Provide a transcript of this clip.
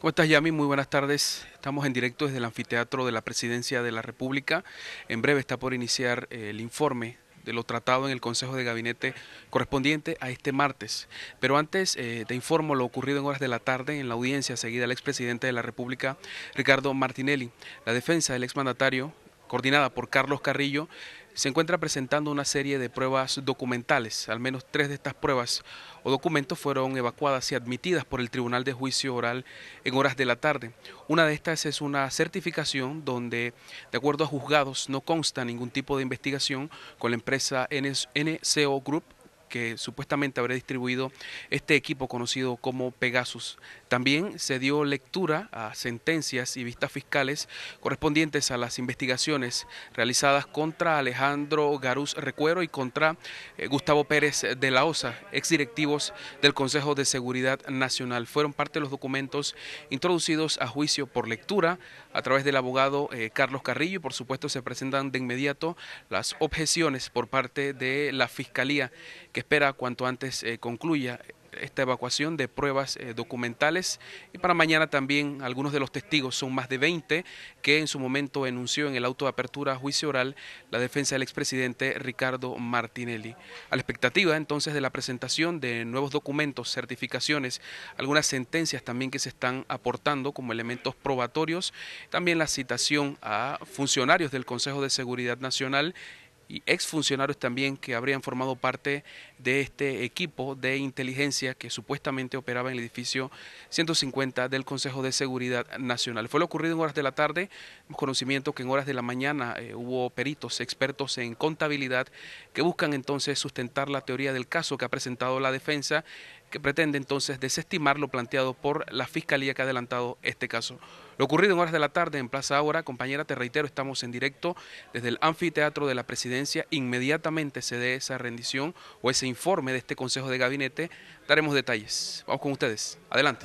¿Cómo estás, Yami? Muy buenas tardes. Estamos en directo desde el anfiteatro de la Presidencia de la República. En breve está por iniciar eh, el informe de lo tratado en el Consejo de Gabinete correspondiente a este martes. Pero antes eh, te informo lo ocurrido en horas de la tarde en la audiencia seguida al expresidente de la República, Ricardo Martinelli. La defensa del exmandatario, coordinada por Carlos Carrillo, se encuentra presentando una serie de pruebas documentales. Al menos tres de estas pruebas o documentos fueron evacuadas y admitidas por el Tribunal de Juicio Oral en horas de la tarde. Una de estas es una certificación donde, de acuerdo a juzgados, no consta ningún tipo de investigación con la empresa NCO Group que supuestamente habría distribuido este equipo conocido como Pegasus. También se dio lectura a sentencias y vistas fiscales correspondientes a las investigaciones realizadas contra Alejandro Garús Recuero y contra eh, Gustavo Pérez de la Osa, exdirectivos del Consejo de Seguridad Nacional. Fueron parte de los documentos introducidos a juicio por lectura a través del abogado eh, Carlos Carrillo y por supuesto se presentan de inmediato las objeciones por parte de la Fiscalía espera cuanto antes eh, concluya esta evacuación de pruebas eh, documentales y para mañana también algunos de los testigos, son más de 20, que en su momento enunció en el auto de apertura a juicio oral la defensa del expresidente Ricardo Martinelli. A la expectativa entonces de la presentación de nuevos documentos, certificaciones, algunas sentencias también que se están aportando como elementos probatorios, también la citación a funcionarios del Consejo de Seguridad Nacional y exfuncionarios también que habrían formado parte de este equipo de inteligencia que supuestamente operaba en el edificio 150 del Consejo de Seguridad Nacional. Fue lo ocurrido en horas de la tarde, conocimiento que en horas de la mañana eh, hubo peritos expertos en contabilidad que buscan entonces sustentar la teoría del caso que ha presentado la defensa, que pretende entonces desestimar lo planteado por la Fiscalía que ha adelantado este caso. Lo ocurrido en horas de la tarde en Plaza Ahora, compañera, te reitero, estamos en directo desde el anfiteatro de la presidencia. Inmediatamente se dé esa rendición o ese informe de este Consejo de Gabinete, daremos detalles. Vamos con ustedes. Adelante.